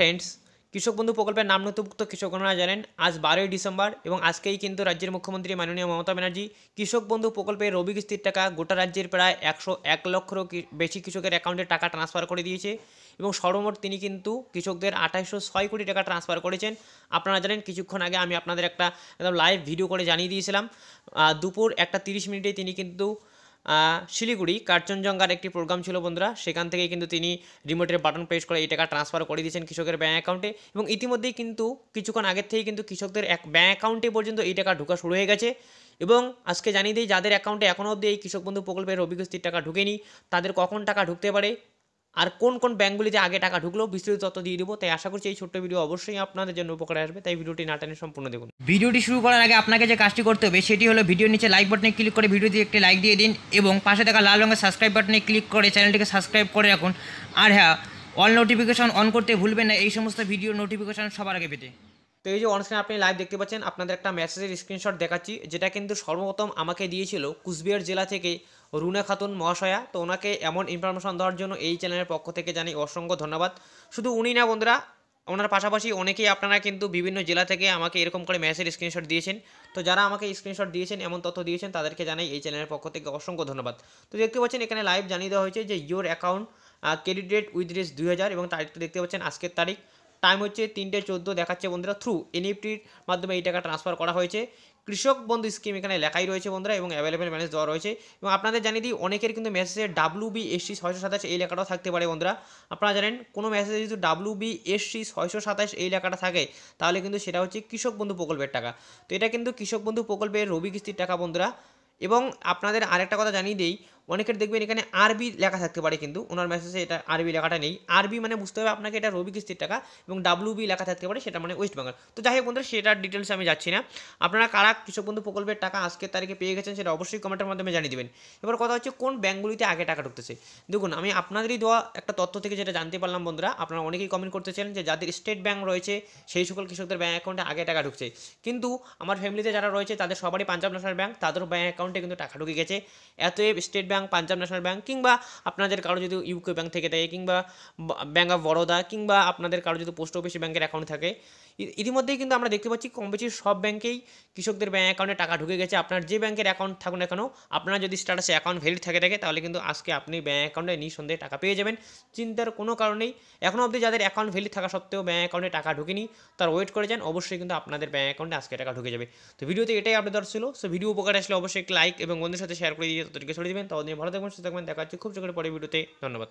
friends কৃষক বন্ধু প্রকল্পের নাম নথিভুক্ত কৃষকরা জানেন আজ বারোই ডিসেম্বর এবং আজকেই কিন্তু রাজ্যের মুখ্যমন্ত্রী মাননীয় মমতা ব্যানার্জি কৃষক বন্ধু প্রকল্পে রবি কিস্তির টাকা গোটা রাজ্যের প্রায় একশো এক লক্ষেরও বেশি কৃষকের অ্যাকাউন্টে টাকা ট্রান্সফার করে দিয়েছে এবং সর্বমোট তিনি কিন্তু কৃষকদের আঠাইশশো ছয় কোটি টাকা ট্রান্সফার করেছেন আপনারা জানেন কিছুক্ষণ আগে আমি আপনাদের একটা একদম লাইভ ভিডিও করে জানিয়ে দিয়েছিলাম দুপুর একটা তিরিশ মিনিটে তিনি কিন্তু শিলিগুড়ি কার্চনজঙ্ঘার একটি প্রোগ্রাম ছিল বন্ধুরা সেখান থেকে কিন্তু তিনি রিমোটের বাটন প্রেস করে এই টাকা ট্রান্সফার করে দিয়েছেন কৃষকের ব্যাঙ্ক অ্যাকাউন্টে এবং ইতিমধ্যেই কিন্তু কিছুক্ষণ আগের থেকেই কিন্তু কৃষকদের এক ব্যাঙ্ক অ্যাকাউন্টে পর্যন্ত এই টাকা ঢোকা শুরু হয়ে গেছে এবং আজকে জানিয়ে দিই যাদের অ্যাকাউন্টে এখনও অবধি এই কৃষক বন্ধু প্রকল্পের অভিজ্ঞস্তির টাকা ঢুকেনি তাদের কখন টাকা ঢুকতে পারে আর কোন কোন ব্যাঙ্কগুলিতে আগে টাকা ঢুকলো বিস্তারিত তথ্য দিয়ে দেবো তাই আশা করছি এই ছোট্ট ভিডিও অবশ্যই আপনাদের জন্য উপকারে আসবে তাই ভিডিওটি না টেনে সম্পূর্ণ দেখুন ভিডিওটি শুরু করার আগে আপনাকে যে কাজটি করতে হবে সেটি হলো ভিডিওর নিচে লাইক বাটনে ক্লিক করে ভিডিওটি একটি লাইক দিয়ে দিন এবং পাশে থাকা লাল রঙের সাবস্ক্রাইব বাটনে ক্লিক করে চ্যানেলটিকে সাবস্ক্রাইব করে রাখুন আর হ্যাঁ অল নোটিফিকেশন অন করতে ভুলবেন না এই সমস্ত ভিডিও নোটিফিকেশন সবার আগে পেতে তো এই যে অনস্ক্রিন আপনি লাইভ দেখতে পাচ্ছেন আপনাদের একটা মেসেজের স্ক্রিনশট দেখাচ্ছি যেটা কিন্তু সর্বপ্রথম আমাকে দিয়েছিল কুচবিহার জেলা থেকে রুনা খাতুন মহাশয়া তো ওনাকে এমন ইনফরমেশন দেওয়ার জন্য এই চ্যানেলের পক্ষ থেকে জানি অসংখ্য ধন্যবাদ শুধু উনি না বন্ধুরা ওনার পাশাপাশি অনেকেই আপনারা কিন্তু বিভিন্ন জেলা থেকে আমাকে এরকম করে মেসেজ স্ক্রিনশট দিয়েছেন তো যারা আমাকে স্ক্রিনশট দিয়েছেন এমন তথ্য দিয়েছেন তাদেরকে জানাই এই চ্যানেলের পক্ষ থেকে অসংখ্য ধন্যবাদ তো দেখতে পাচ্ছেন এখানে লাইভ জানিয়ে দেওয়া হয়েছে যে ইউর অ্যাকাউন্ট ক্রেডিট উইথ রেস দুই এবং তারিখটা দেখতে পাচ্ছেন আজকের তারিখ টাইম হচ্ছে তিনটে চোদ্দো দেখাচ্ছে বন্ধুরা থ্রু এনএফটির e মাধ্যমে এই টাকা ট্রান্সফার করা হয়েছে কৃষক বন্ধু স্কিম এখানে লেখাই রয়েছে বন্ধুরা এবং অ্যাভেলেবেল ব্যালেন্স দেওয়া রয়েছে এবং আপনাদের জানিয়ে দিই অনেকের কিন্তু মেসেজে ডাব্লু বি এসসি ছয়শো সাতাশ এই লেখাটাও থাকতে পারে বন্ধুরা আপনারা জানেন কোনো মেসেজে যদি ডাব্লু বি এসসি ছয়শো সাতাশ এই লেখাটা থাকে তাহলে কিন্তু সেটা হচ্ছে কৃষক বন্ধু প্রকল্পের টাকা তো এটা কিন্তু কৃষক বন্ধু প্রকল্পের রবি কিস্তির টাকা বন্ধুরা এবং আপনাদের আরেকটা কথা জানিয়ে দিই অনেকের দেখবেন এখানে আরবি লেখা থাকতে পারে কিন্তু ওনার মেসেজে এটা আরবি লেখাটা নেই আরবি মানে বুঝতে হবে আপনাকে এটা রবি কিস্তির টাকা এবং ডাব্লিউ বি লেখা থাকতে পারে সেটা মানে ওয়েস্ট বেঙ্গল তো যাই হোক বন্ধু সেটার ডিটেলসে আমি যাচ্ছি না আপনারা কারা কৃষক বন্ধু প্রকল্পের টাকা আজকের তারিখে পেয়ে গেছেন সেটা অবশ্যই কমেন্টের মাধ্যমে জানিয়ে দেবেন এবার কথা হচ্ছে কোন ব্যাঙ্কগুলিতে আগে টাকা ঢুকতেছে দেখুন আমি আপনাদেরই দেওয়া একটা তথ্য থেকে যেটা জানতে পারলাম বন্ধুরা আপনারা অনেকেই কমেন্ট করতেছেন যে যাদের স্টেট ব্যাঙ্ক রয়েছে সেই সকল কৃষকদের ব্যাঙ্ক অ্যাকাউন্টে আগে টাকা ঢুকছে কিন্তু আমার ফ্যামিলিতে যারা রয়েছে তাদের সবারই পাঞ্জাব ন্যাশনাল ব্যাঙ্ক তাদেরও ব্যাঙ্ক অ্যাকাউন্টে কিন্তু টাকা ঢুকে গেছে এত state bank Punjab national bank কিংবা আপনাদের কারো যদি ইউকে ব্যাঙ্ক থেকে থাকে কিংবা ব্যাঙ্ক অফ বরোদা কিংবা আপনাদের কারো যদি পোস্ট অফিস ব্যাঙ্কের অ্যাকাউন্ট থাকে ইতিমধ্যেই কিন্তু আমরা দেখতে পাচ্ছি কম বেশি সব ব্যাঙ্কেই কৃষকদের ব্যাঙ্ক অ্যাকাউন্টে টাকা ঢুকে গেছে আপনার যে ব্যাঙ্কের অ্যাকাউন্ট থাকুন না কেন আপনার যদি স্ট্যাটাসে অ্যাকাউন্ট ভ্যালিড থাকে থাকে তাহলে কিন্তু আজকে আপনি ব্যাঙ্ক অ্যাকাউন্টে নিঃসন্দেহে টাকা পেয়ে যাবেন চিন্তার কোনো কারণেই এখনও অবধি যাদের অ্যাকাউন্ট ভ্যালিড থাকা সত্ত্বেও ব্যাঙ্ক অ্যাকাউন্টে টাকা ঢুকেনি তার ওয়েট করে যান অবশ্যই কিন্তু আপনাদের ব্যাঙ্ক অ্যাকাউন্টে আজকে টাকা ঢুকে যাবে তো ভিডিওতে এটাই আপডেট ছিল সো ভিডিও উপকার আসলে অবশ্যই লাইক এবং বন্ধুদের সাথে শেয়ার করে দিয়ে তাদেরকে ছড়িয়ে দেবেন যাবত নিয়ে ভালো থাকবেন সুস্থ থাকবেন দেখা হচ্ছে খুব চোখের পরে ভিডিওতে ধন্যবাদ